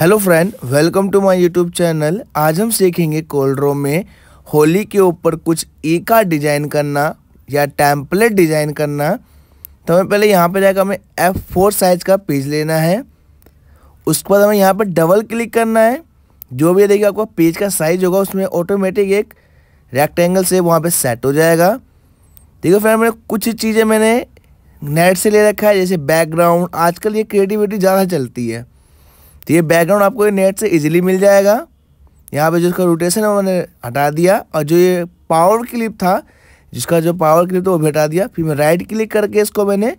hello friend welcome to my YouTube channel आज हम सीखेंगे कोलरो में होली के ऊपर कुछ ई का डिज़ाइन करना या टैम्पलेट डिज़ाइन करना तो हमें पहले यहाँ पर जाकर हमें एफ फोर साइज़ का पेज लेना है उसके बाद हमें यहाँ पर डबल क्लिक करना है जो भी देखिए आपका पेज का साइज़ होगा उसमें ऑटोमेटिक एक रेक्टेंगल से वहाँ पर सेट हो जाएगा देखिए फ्रेंड मैंने कुछ चीज़ें मैंने नेट से ले रखा है जैसे बैकग्राउंड आजकल ये क्रिएटिविटी ज़्यादा चलती है तो ये बैकग्राउंड आपको ये नेट से इजीली मिल जाएगा यहाँ पे जो इसका रोटेशन है मैंने हटा दिया और जो ये पावर क्लिप था जिसका जो पावर क्लिप था वो भी हटा दिया फिर मैं राइट क्लिक करके इसको मैंने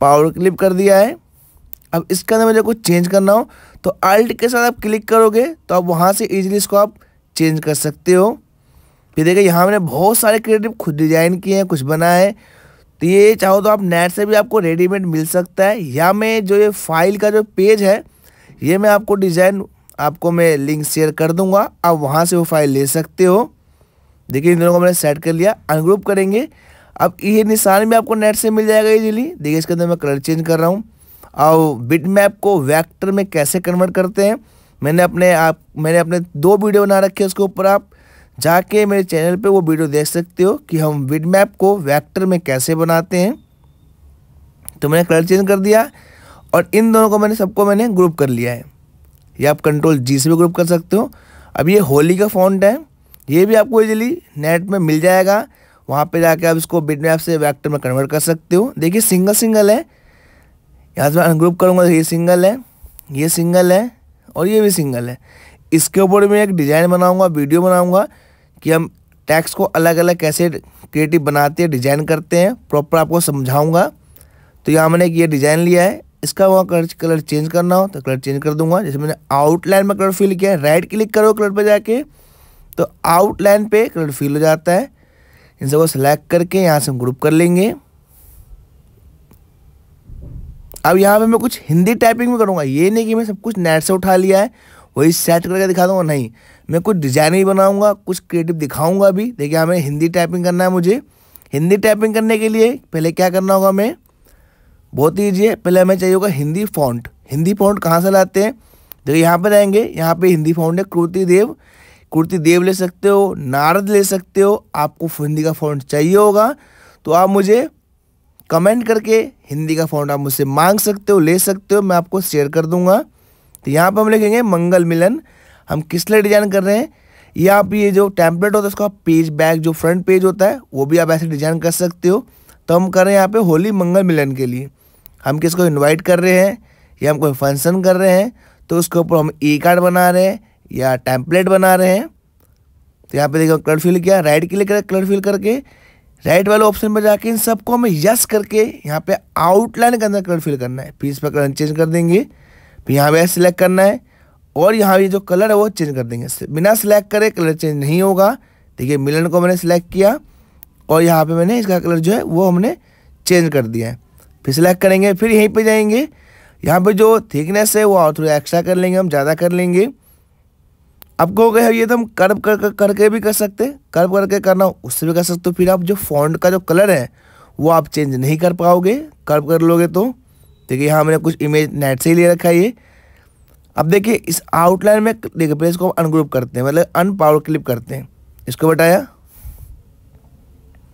पावर क्लिप कर दिया है अब इसके अंदर मुझे कुछ चेंज करना हो तो अल्ट के साथ आप क्लिक करोगे तो आप वहाँ से ईजिली इसको आप चेंज कर सकते हो फिर देखिए यहाँ मैंने बहुत सारे क्रिएटिव खुद डिज़ाइन किए हैं कुछ बनाए हैं तो ये चाहो तो आप नेट से भी आपको रेडीमेड मिल सकता है या मैं जो ये फाइल का जो पेज है ये मैं आपको डिज़ाइन आपको मैं लिंक शेयर कर दूंगा आप वहाँ से वो फाइल ले सकते हो देखिए इन दोनों को मैंने सेट कर लिया अनग्रुप करेंगे अब ये निशान भी आपको नेट से मिल जाएगा इजीली देखिए इसके अंदर मैं कलर चेंज कर रहा हूँ और बिट मैप को वैक्टर में कैसे कन्वर्ट करते हैं मैंने अपने आप मैंने अपने दो वीडियो बना रखे उसके ऊपर आप जाके मेरे चैनल पे वो वीडियो देख सकते हो कि हम बिट मैप को वैक्टर में कैसे बनाते हैं तो मैंने कलर चेंज कर दिया और इन दोनों को मैंने सबको मैंने ग्रुप कर लिया है ये आप कंट्रोल जी से भी ग्रुप कर सकते हो अब ये होली का फॉन्ट है ये भी आपको इजीली नेट में मिल जाएगा वहाँ पे जाके आप इसको मैप से वैक्टर में कन्वर्ट कर सकते हो देखिए सिंगल सिंगल है यहाँ से मैं अनग्रुप करूँगा तो ये सिंगल है ये सिंगल है और ये भी सिंगल है इसके ऊपर मैं एक डिज़ाइन बनाऊँगा वीडियो बनाऊँगा कि हम टैक्स को अलग अलग कैसे क्रिएटिव बनाते हैं डिज़ाइन करते हैं प्रॉपर आपको समझाऊँगा तो यहाँ मैंने एक ये डिज़ाइन लिया है इसका वहाँ कलर कलर चेंज करना हो तो कलर चेंज कर दूंगा जैसे मैंने आउटलाइन में कलर फिल किया है राइट क्लिक करो कलर पर जाके तो आउटलाइन पे कलर फिल हो जाता है इन सबको सेलेक्ट करके यहाँ से हम ग्रुप कर लेंगे अब यहाँ पे मैं कुछ हिंदी टाइपिंग में करूँगा ये नहीं कि मैं सब कुछ नेट से उठा लिया है वही सेट करके दिखा दूँगा नहीं मैं कुछ डिजाइन भी बनाऊँगा कुछ क्रिएटिव दिखाऊँगा भी देखिए हमें हिंदी टाइपिंग करना है मुझे हिंदी टाइपिंग करने के लिए पहले क्या करना होगा हमें बहुत ईजी है पहले हमें चाहिए होगा हिंदी फॉन्ट हिंदी फॉन्ट कहाँ से लाते हैं देखिए तो यहाँ पर रहेंगे यहाँ पे हिंदी फॉन्ट है कुर्ती देव कुर्ती देव ले सकते हो नारद ले सकते हो आपको हिंदी का फॉन्ट चाहिए होगा तो आप मुझे कमेंट करके हिंदी का फॉन्ट आप मुझसे मांग सकते हो ले सकते हो मैं आपको शेयर कर दूंगा तो यहाँ पर हम लिखेंगे मंगल मिलन हम किस लिए डिज़ाइन कर रहे हैं या आप ये जो टैंपलेट होता है उसका पेज बैक जो फ्रंट पेज होता है वो भी आप ऐसे डिज़ाइन कर सकते हो तो हम कर रहे हैं यहाँ पे होली मंगल मिलन के लिए हम किसको इनवाइट कर रहे हैं या हम कोई फंक्शन कर रहे हैं तो उसके ऊपर हम ई e कार्ड बना रहे हैं या टैंपलेट बना रहे हैं तो यहाँ पे देखो कलर फिल किया राइट क्लिक कर कलर फिल करके राइट वाले ऑप्शन पर जाके इन सबको हमें यस करके यहाँ पे आउटलाइन के अंदर कलर फिल करना है फिर इस पर कलर चेंज कर देंगे फिर यहाँ पर सिलेक्ट करना है और यहाँ ये जो कलर है वो चेंज कर देंगे बिना सिलेक्ट करे कलर चेंज नहीं होगा देखिए मिलन को मैंने सिलेक्ट किया और यहाँ पे मैंने इसका कलर जो है वो हमने चेंज कर दिया है फिर सिलेक्ट करेंगे फिर यहीं पे जाएंगे यहाँ पे जो थिकनेस है वो और थोड़ा एक्स्ट्रा कर लेंगे हम ज़्यादा कर लेंगे अब गए ये तो हम कर्व कर, कर करके भी कर सकते कर्व करके करना उससे भी कर सकते हो तो फिर आप जो फॉन्ट का जो कलर है वो आप चेंज नहीं कर पाओगे कर्व कर लोगे तो देखिए यहाँ मैंने कुछ इमेज नेट से ही ले रखा है ये अब देखिए इस आउटलाइन में देखिए पहले इसको अनग्रुप करते हैं मतलब अन पावर क्लिप करते हैं इसको बताया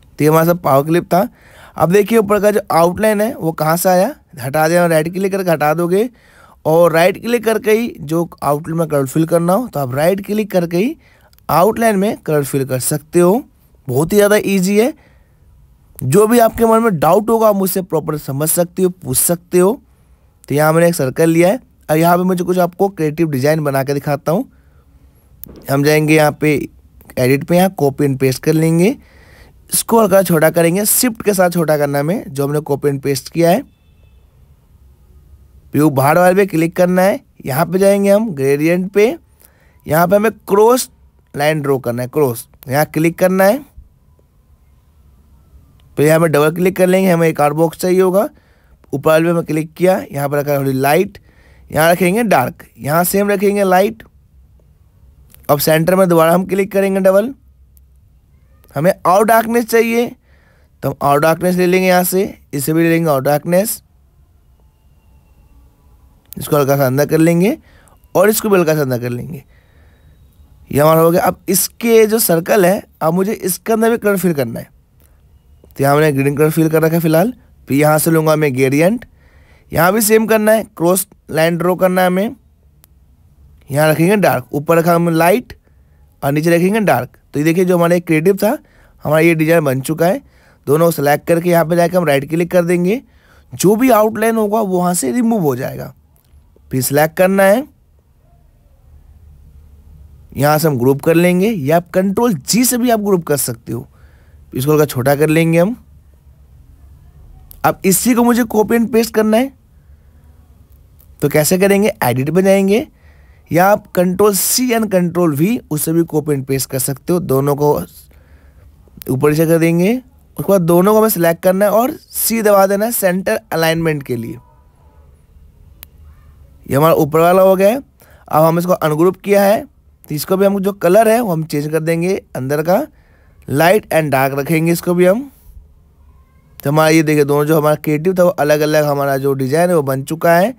तो ये हमारा सब पावर क्लिप था अब देखिए ऊपर का जो आउटलाइन है वो कहाँ से आया हटा देना राइट क्लिक करके हटा दोगे और राइट क्लिक करके ही जो आउटलाइन में कलर फिल करना हो तो आप राइट क्लिक करके ही आउटलाइन में कलर फिल कर सकते हो बहुत ही ज़्यादा ईजी है जो भी आपके मन में डाउट होगा आप मुझसे प्रॉपर समझ सकते हो पूछ सकते हो तो यहाँ मैंने एक सर्कल लिया है और यहाँ पे मुझे कुछ आपको क्रिएटिव डिज़ाइन बना के दिखाता हूँ हम जाएंगे यहाँ पे एडिट पे यहाँ कॉपी एंड पेस्ट कर लेंगे इसको हल्का छोटा करेंगे शिफ्ट के साथ छोटा करना में जो हमने कॉपी एंड पेस्ट किया है व्यू बाहर वाले पे क्लिक करना है यहाँ पे जाएंगे हम ग्रेडियंट पे यहाँ पे हमें क्रॉस लाइन ड्रॉ करना है क्रॉस यहाँ क्लिक करना है फिर यहाँ पर डबल क्लिक कर लेंगे हमें एक आर बॉक्स चाहिए होगा ऊपर वाले पे हमें क्लिक किया यहाँ पर रखा थोड़ी लाइट यहाँ रखेंगे डार्क यहाँ सेम रखेंगे लाइट अब सेंटर में दोबारा हम क्लिक करेंगे डबल हमें आउट डार्कनेस चाहिए तो हम आउट डार्कनेस ले लेंगे यहाँ से इसे भी ले लेंगे आउट डार्कनेस इसको हल्का सा अंदर कर लेंगे और इसको भी हल्का सा अंदर कर लेंगे ये हमारा हो गया अब इसके जो सर्कल है अब मुझे इसके अंदर भी कलर फिल करना है तो यहाँ मैंने ग्रीन कलर फिल कर रखा है फिलहाल फिर यहाँ से लूँगा मैं ग्रेडियंट यहाँ भी सेम करना है क्रॉस लाइन ड्रॉ करना है हमें यहाँ रखेंगे डार्क ऊपर रखा हमें लाइट और नीचे रखेंगे डार्क तो ये देखिए जो हमारा एक क्रिएटिव था हमारा ये डिज़ाइन बन चुका है दोनों सेलेक्ट करके यहाँ पे जाकर हम राइट क्लिक कर देंगे जो भी आउटलाइन होगा वो वहाँ से रिमूव हो जाएगा फिर सेलेक्ट करना है यहाँ से हम ग्रुप कर लेंगे या आप कंट्रोल जी से भी आप ग्रुप कर सकते हो इसको अगर छोटा कर लेंगे हम अब इसी को मुझे कॉपी एंड पेस्ट करना है तो कैसे करेंगे एडिट पे जाएंगे या आप control C and control V उससे भी कॉपी एंड पेस्ट कर सकते हो दोनों को ऊपर से कर देंगे उसके बाद दोनों को हमें सिलेक्ट करना है और सी दबा देना है सेंटर अलाइनमेंट के लिए ये हमारा ऊपर वाला हो गया है अब हम इसको अनग्रुप किया है तो इसको भी हम जो कलर है वो हम चेंज कर देंगे अंदर का लाइट एंड डार्क रखेंगे इसको भी हम तो हमारा ये देखिए दोनों जो हमारा क्रिएटिव था वो अलग अलग हमारा जो डिज़ाइन है वो बन चुका है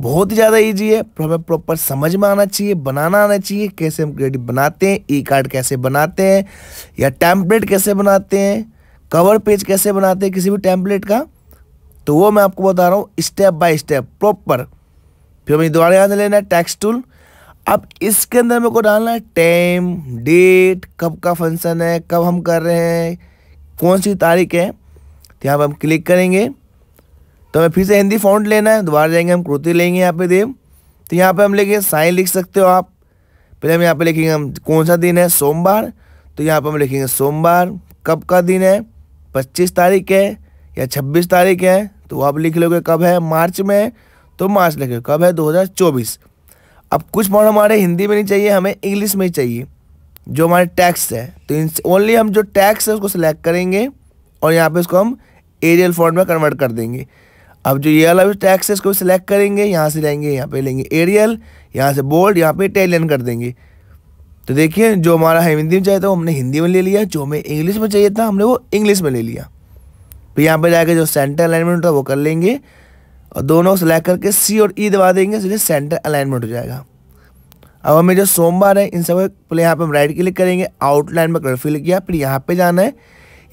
बहुत ही ज़्यादा ईजी है हमें प्रॉपर समझ में आना चाहिए बनाना आना चाहिए कैसे हम क्रेडिट बनाते हैं ई कार्ड कैसे बनाते हैं या टैम्पलेट कैसे बनाते हैं कवर पेज कैसे बनाते हैं किसी भी टैम्पलेट का तो वो मैं आपको बता रहा हूँ स्टेप बाय स्टेप प्रॉपर फिर हमें दोबारा याद लेना है टैक्स टूल अब इसके अंदर मेरे को डालना है टाइम डेट कब का फंक्शन है कब हम कर रहे हैं कौन सी तारीख है तो यहाँ पर हम क्लिक करेंगे तो हमें फिर से हिंदी फॉन्ट लेना है दोबारा जाएंगे हम कृति लेंगे यहाँ पे देव तो यहाँ पे हम लेंगे साइन लिख सकते हो आप पहले हम यहाँ पे लिखेंगे हम कौन सा दिन है सोमवार तो यहाँ पे हम लिखेंगे सोमवार कब का दिन है पच्चीस तारीख है या छब्बीस तारीख है तो आप लिख लोगे कब है मार्च में तो मार्च लिखे कब है चौबीस अब कुछ फॉर्म हमारे हिंदी में नहीं चाहिए हमें इंग्लिश में ही चाहिए जो हमारे टैक्स है तो ओनली हम जो टैक्स है उसको सिलेक्ट करेंगे और यहाँ पे इसको हम एरियल फॉर्म में कन्वर्ट कर देंगे अब जो ये वाला टैक्स है इसको सिलेक्ट करेंगे यहाँ से लेंगे यहाँ पे लेंगे एरियल यहाँ से बोल्ड यहाँ पे इटालियन कर देंगे तो देखिए जो हमारा हिंदी में चाहिए था वो हमने हिंदी में ले लिया जो हमें इंग्लिश में चाहिए था हमने वो इंग्लिश में ले लिया फिर यहाँ पर जाकर जो सेंटर अलाइनमेंट था वो कर लेंगे और दोनों सेलेक्ट करके सी और ई e दबा देंगे इसलिए सेंटर अलाइनमेंट हो जाएगा अब हमें जो सोमवार है इन सब पहले यहाँ पर हम राइट क्लिक करेंगे आउटलाइन में कलर फिल किया फिर यहाँ पे जाना है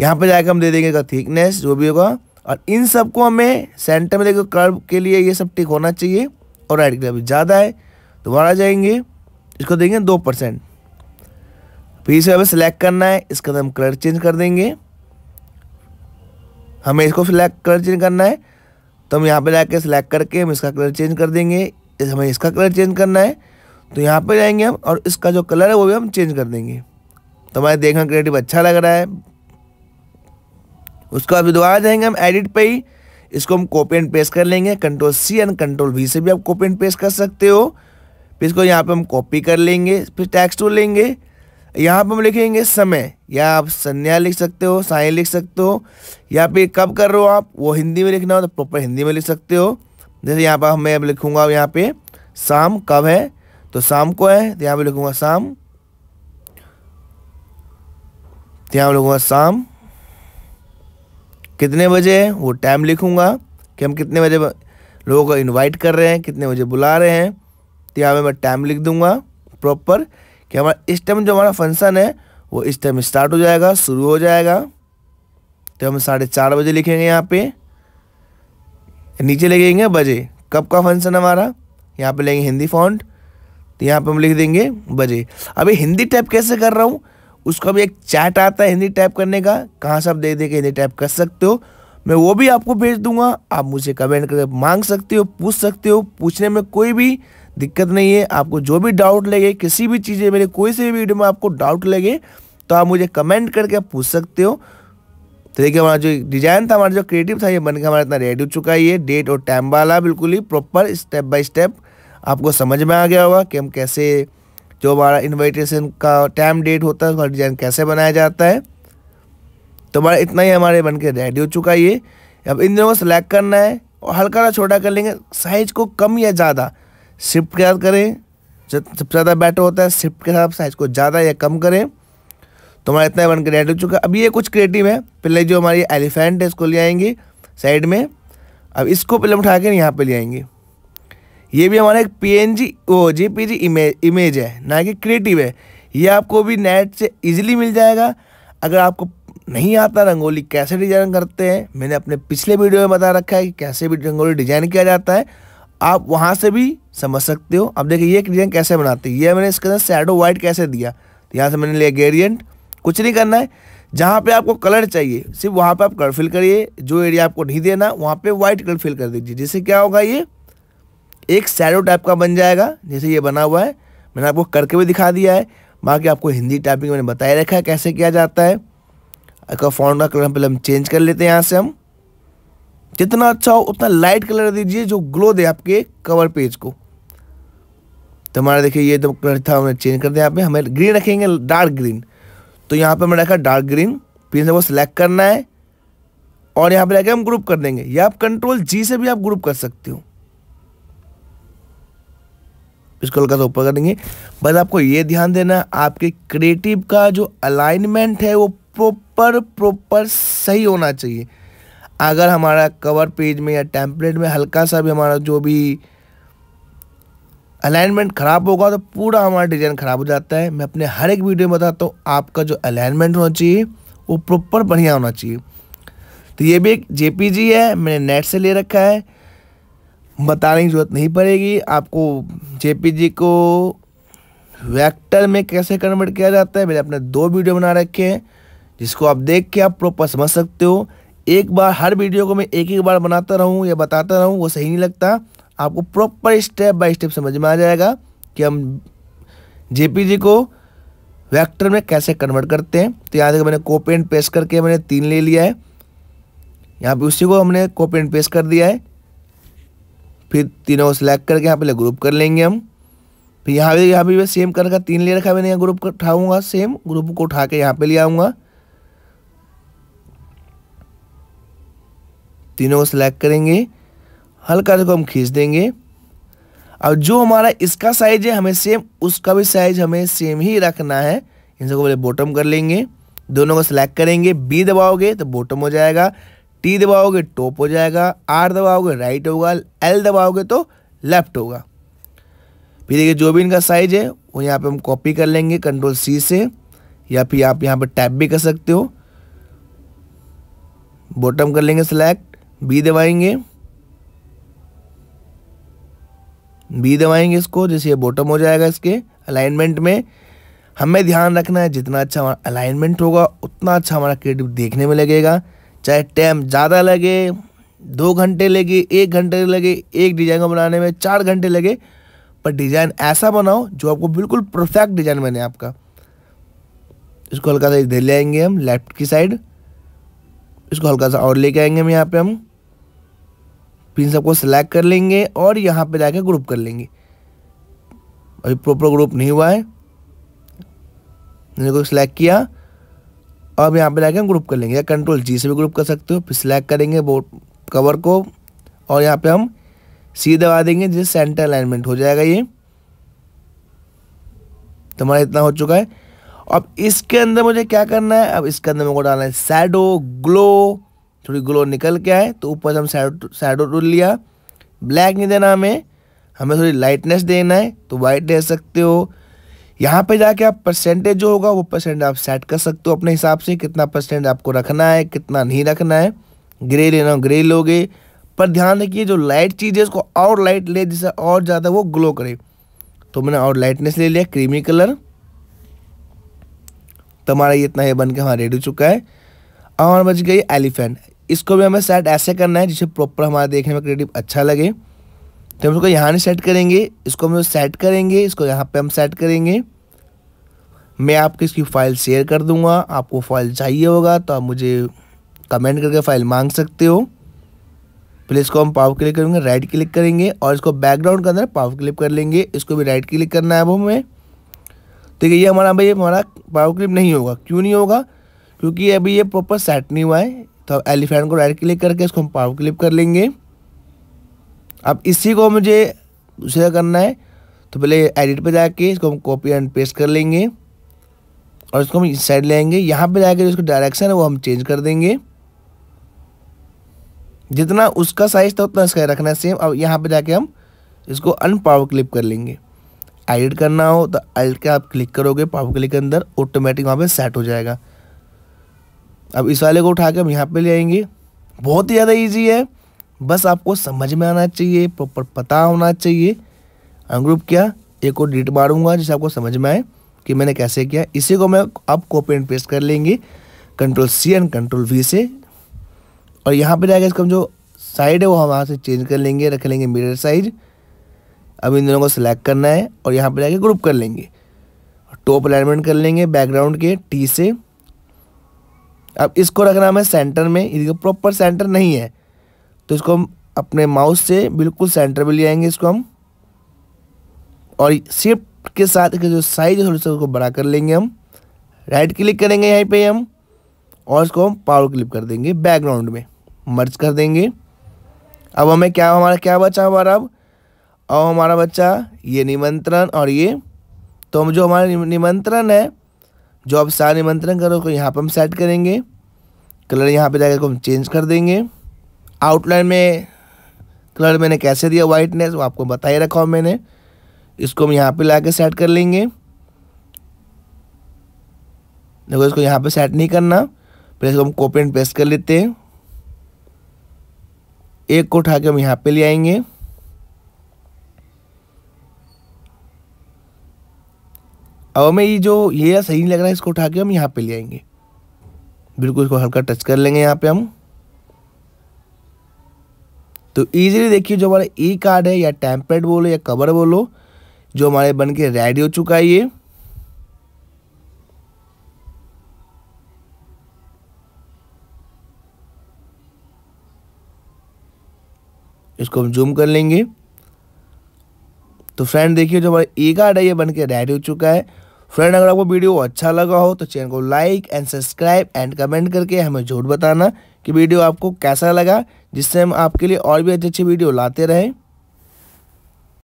यहाँ पे जाकर हम दे देंगे का थिकनेस जो भी होगा और इन सबको हमें सेंटर में देखो कर्व के लिए ये सब टिक होना चाहिए और राइट क्लिक ज़्यादा है दोबारा जाएंगे इसको देंगे दो परसेंट फिर इसे हमें सेलेक्ट करना है इसका हम कलर चेंज कर देंगे हमें इसको सिलेक्ट कलर चेंज करना है तो हम यहाँ पे जाके सिलेक्ट करके हम इसका कलर चेंज कर देंगे इस हमें इसका कलर चेंज करना है तो यहाँ पे जाएंगे हम और इसका जो कलर है वो भी हम चेंज कर देंगे तो हमारे देखना क्रिएटिव अच्छा लग रहा है उसको अभी दोबारा जाएंगे हम एडिट पे ही इसको हम कॉपी एंड पेस्ट कर लेंगे control C and control V से भी आप कॉपी एंड पेस्ट कर सकते हो फिर इसको यहाँ पे हम कॉपी कर लेंगे फिर टैक्स टू लेंगे यहाँ पे हम लिखेंगे समय या आप संध्या लिख सकते हो साई लिख सकते हो या पे कब कर रहे हो आप वो हिंदी में लिखना हो तो प्रॉपर हिंदी में लिख सकते हो जैसे यहाँ पर मैं अब लिखूँगा यहाँ पे शाम कब है तो शाम को है तो यहाँ पर लिखूँगा शाम तो यहाँ लिखूँगा शाम कितने बजे है वो टाइम लिखूँगा कि हम कितने बजे लोगों को इनवाइट कर रहे हैं कितने बजे बुला रहे हैं तो यहाँ पर मैं टाइम लिख दूँगा प्रॉपर कि हमारा इस टाइम जो हमारा फंक्शन है वो इस टाइम स्टार्ट हो जाएगा शुरू हो जाएगा तो हम साढ़े चार बजे लिखेंगे यहाँ पे नीचे लिखेंगे बजे कब का फंक्शन हमारा यहाँ पे लेंगे हिंदी फॉन्ट तो यहाँ पे हम लिख देंगे बजे अभी हिंदी टाइप कैसे कर रहा हूँ उसका भी एक चैट आता है हिंदी टाइप करने का कहाँ से आप देख दे के हिंदी टाइप कर सकते हो मैं वो भी आपको भेज दूंगा आप मुझे कमेंट करके मांग सकते हो पूछ सकते हो पूछने में कोई भी दिक्कत नहीं है आपको जो भी डाउट लगे किसी भी चीज़ें मेरे कोई से भी वीडियो में आपको डाउट लगे तो आप मुझे कमेंट करके आप पूछ सकते हो तो देखिए हमारा जो डिज़ाइन था हमारा जो क्रिएटिव था ये बनकर हमारा इतना रेडी हो चुका है ये डेट और टाइम वाला बिल्कुल ही प्रॉपर स्टेप बाय स्टेप आपको समझ में आ गया होगा कि हम कैसे जो हमारा इन्विटेशन का टाइम डेट होता है उसका डिज़ाइन कैसे बनाया जाता है तो हमारा इतना ही हमारे बन के रेडी हो चुका है ये अब इन दिनों को सिलेक्ट करना है और हल्का सा छोटा कर लेंगे साइज को कम या ज़्यादा शिफ्ट के साथ करें सबसे ज़्यादा बेटर होता है शिफ्ट के साथ साइज को ज़्यादा या कम करें तो हमारा इतना बन के रेडी हो चुका है अब ये कुछ क्रिएटिव है पहले जो हमारी एलिफेंट है इसको ले आएंगे साइड में अब इसको पहले उठा के यहाँ पर ले आएंगे ये भी हमारा एक पी वो जेपीजी इमेज इमेज है ना कि क्रिएटिव है ये आपको भी नेट से इजीली मिल जाएगा अगर आपको नहीं आता रंगोली कैसे डिजाइन करते हैं मैंने अपने पिछले वीडियो में बता रखा है कि कैसे भी रंगोली डिजाइन किया जाता है आप वहाँ से भी समझ सकते हो अब देखिए ये डिजाइन कैसे बनाते हैं ये मैंने इसके अंदर शेडो वाइट कैसे दिया तो यहाँ से मैंने लिया गेरियंट कुछ नहीं करना है जहाँ पे आपको कलर चाहिए सिर्फ वहाँ पे आप कलर फिल करिए जो एरिया आपको नहीं देना वहाँ पे वाइट कलर फिल कर दीजिए जिससे क्या होगा ये एक सैडो टाइप का बन जाएगा जैसे ये बना हुआ है मैंने आपको करके भी दिखा दिया है बाकी आपको हिंदी टाइपिंग मैंने बताया रखा है कैसे किया जाता है अगर फॉन्ट का कलर पहले हम चेंज कर लेते हैं यहाँ से हम जितना अच्छा हो उतना लाइट कलर दीजिए जो ग्लो दे आपके कवर पेज को तो हमारा देखिए ये तो कलर था हमने चेंज कर दिया यहाँ पे हमें ग्रीन रखेंगे डार्क ग्रीन तो यहाँ पे हमने रखा डार्क ग्रीन फिर से वो सिलेक्ट करना है और यहाँ पे रखे हम ग्रुप कर देंगे या आप कंट्रोल जी से भी आप ग्रुप कर सकते हो इसको हल्का सा तो ऊपर कर देंगे बस आपको ये ध्यान देना आपके क्रिएटिव का जो अलाइनमेंट है वो प्रॉपर प्रॉपर सही होना चाहिए अगर हमारा कवर पेज में या टेम्पलेट में हल्का सा भी हमारा जो भी अलाइनमेंट ख़राब होगा तो पूरा हमारा डिज़ाइन ख़राब हो जाता है मैं अपने हर एक वीडियो में बताता हूँ आपका जो अलाइनमेंट होना चाहिए वो प्रॉपर बढ़िया होना चाहिए तो ये भी एक जेपीजी है मैंने नेट से ले रखा है बताने की जरूरत नहीं पड़ेगी आपको जे को वेक्टर में कैसे कन्वर्ट किया जाता है मैंने अपने दो वीडियो बना रखे हैं जिसको आप देख के आप प्रॉपर समझ सकते हो एक बार हर वीडियो को मैं एक एक बार बनाता रहूँ या बताता रहूँ वो सही नहीं लगता आपको प्रॉपर स्टेप बाय स्टेप समझ में आ जाएगा कि हम जे को वेक्टर में कैसे कन्वर्ट करते हैं तो यहाँ देखो मैंने कॉपी एंड पेस्ट करके मैंने तीन ले लिया है यहाँ पे उसी को हमने कॉपी एंड पेस्ट कर दिया है फिर तीनों को सिलेक्ट करके यहाँ पे ग्रुप कर लेंगे हम फिर यहाँ भी यहाँ भी मैं सेम कर का तीन ले रखा मैंने यहाँ ग्रुप को उठाऊँगा सेम ग्रुप को उठा के यहाँ पे ले आऊँगा तीनों को सिलेक्ट करेंगे हल्का को हम खींच देंगे और जो हमारा इसका साइज है हमें सेम उसका भी साइज हमें सेम ही रखना है इन सबको पहले बॉटम कर लेंगे दोनों को सिलेक्ट करेंगे बी दबाओगे तो बॉटम हो जाएगा टी दबाओगे टॉप हो जाएगा आर दबाओगे राइट होगा एल दबाओगे तो लेफ्ट होगा फिर देखिए जो भी इनका साइज है वो यहाँ पे हम कॉपी कर लेंगे कंट्रोल सी से या फिर आप यहाँ पे टैप भी कर सकते हो बॉटम कर लेंगे सिलेक्ट बी दबाएंगे बी दबाएंगे इसको जैसे ये बॉटम हो जाएगा इसके अलाइनमेंट में हमें ध्यान रखना है जितना अच्छा हमारा अलाइनमेंट होगा उतना अच्छा हमारा क्रिएटिव देखने में लगेगा चाहे टाइम ज़्यादा लगे दो घंटे लगे एक घंटे लगे एक डिज़ाइन को बनाने में चार घंटे लगे पर डिज़ाइन ऐसा बनाओ जो आपको बिल्कुल परफेक्ट डिज़ाइन बने आपका इसको हल्का सा इधर ले आएंगे हम लेफ्ट की साइड इसको हल्का सा और लेके आएंगे हम यहाँ पे हम पिन सबको सिलेक्ट कर लेंगे और यहाँ पे जाके ग्रुप कर लेंगे अभी प्रॉपर ग्रुप नहीं हुआ है मैंने को सिलेक्ट किया अब यहाँ पे लाके हम ग्रुप कर लेंगे या कंट्रोल जी से भी ग्रुप कर सकते हो फिर सिलेक्ट करेंगे बोर्ड कवर को और यहाँ पे हम सी दबा देंगे जिससे सेंटर अलाइनमेंट हो जाएगा ये तो हमारा इतना हो चुका है अब इसके अंदर मुझे क्या करना है अब इसके अंदर मेरे को डालना है सैडो ग्लो थोड़ी ग्लो निकल के आए तो ऊपर से हम सैडो सैडो टूल लिया ब्लैक नहीं देना हमें हमें थोड़ी लाइटनेस देना है तो वाइट दे सकते हो यहाँ पे जाके आप परसेंटेज जो होगा वो परसेंट आप सेट कर सकते हो अपने हिसाब से कितना परसेंट आपको रखना है कितना नहीं रखना है ग्रे लेना हो ग्रे लोगे पर ध्यान रखिए जो लाइट चीज़ है उसको और लाइट ले जिससे और ज़्यादा वो ग्लो करे तो मैंने और लाइटनेस ले लिया क्रीमी कलर तो हमारा ये इतना ये बन के हमारा रेडी हो चुका है और बच गई एलिफेंट इसको भी हमें सेट ऐसे करना है जिसे प्रॉपर हमारा देखने में क्रिएटिव अच्छा लगे तो हम इसको यहाँ नहीं सेट करेंगे इसको हम सेट करेंगे इसको यहाँ पे हम सेट करेंगे मैं आपको इसकी फ़ाइल शेयर कर दूंगा आपको फ़ाइल चाहिए होगा तो आप मुझे कमेंट करके फ़ाइल मांग सकते हो फिर इसको हम पाव क्लिक करेंगे राइट क्लिक करेंगे और इसको बैकग्राउंड के अंदर पाव क्लिप कर लेंगे इसको भी राइट क्लिक करना है अब हमें ठीक है ये हमारा भाई हमारा पाव क्लिप नहीं होगा क्यों नहीं होगा क्योंकि अभी ये प्रॉपर सेट नहीं हुआ है तो एलिफेंट को राइट क्लिक करके इसको हम पाव क्लिप कर लेंगे अब इसी को मुझे दूसरा करना है तो पहले एडिट पे जाके इसको हम कॉपी एंड पेस्ट कर लेंगे और इसको हम इस साइड लेंगे यहाँ पे जाके जो इसको डायरेक्शन है वो हम चेंज कर देंगे जितना उसका साइज़ था उतना इसका रखना है सेम अब यहाँ पे जाके हम इसको अन पावर क्लिप कर लेंगे एडिट करना हो तो एडिट के आप क्लिक करोगे पावर क्लिप के अंदर ऑटोमेटिक वहाँ पर सेट हो जाएगा अब इस वाले को उठा के हम यहाँ पर ले आएंगे बहुत ही ज़्यादा ईजी है बस आपको समझ में आना चाहिए प्रॉपर पता होना चाहिए अनग्रुप किया एक और डेट मारूंगा जिससे आपको समझ में आए कि मैंने कैसे किया इसी को मैं आप कॉपी एंड पेस्ट कर लेंगे control C and control V से और यहाँ पर जाएगा इसका जो साइड है वो हम वहाँ से चेंज कर लेंगे रख लेंगे मिरर साइज अब इन दोनों को सिलेक्ट करना है और यहाँ पर जाके ग्रुप कर लेंगे टॉप अलाइनमेंट कर लेंगे बैकग्राउंड के टी से अब इसको रखना हमें सेंटर में इसका प्रॉपर सेंटर नहीं है तो इसको हम अपने माउस से बिल्कुल सेंटर में ले आएंगे इसको हम और शिफ्ट के साथ के जो साइज है थोड़ा उसको बड़ा कर लेंगे हम राइट क्लिक करेंगे यहीं पे हम और इसको हम पावर क्लिप कर देंगे बैकग्राउंड में मर्ज कर देंगे अब हमें क्या हमारा क्या बचा हमारा अब और हमारा बच्चा ये निमंत्रण और ये तो हम जो हमारा निमंत्रण है जो अब सारा निमंत्रण करो उसको यहाँ पर हम सेट करेंगे कलर यहाँ पर जाकर को हम चेंज कर देंगे आउटलाइन में कलर मैंने कैसे दिया वाइटनेस वो आपको बता ही रखा हूँ मैंने इसको हम यहाँ पे ला के सेट कर लेंगे देखो इसको यहाँ पे सेट नहीं करना फिर इसको हम कॉपी एंड पेस्ट कर लेते हैं एक को उठा के हम यहाँ पे ले आएंगे अब हमें ये जो ये सही नहीं लग रहा है इसको उठा के हम यहाँ पे ले आएंगे बिल्कुल इसको हल्का टच कर लेंगे यहाँ पे हम तो इजीली देखिए जो हमारा ई e कार्ड है या टैंपलेट बोलो या कवर बोलो जो हमारे बन के रेडी हो चुका है ये इसको हम जूम कर लेंगे तो फ्रेंड देखिए जो हमारा ई e कार्ड है ये बन के रेडी हो चुका है फ्रेंड अगर आपको वीडियो अच्छा लगा हो तो चैनल को like and subscribe and comment करके हमें जरूर बताना कि वीडियो आपको कैसा लगा जिससे हम आपके लिए और भी अच्छी अच्छी वीडियो लाते रहें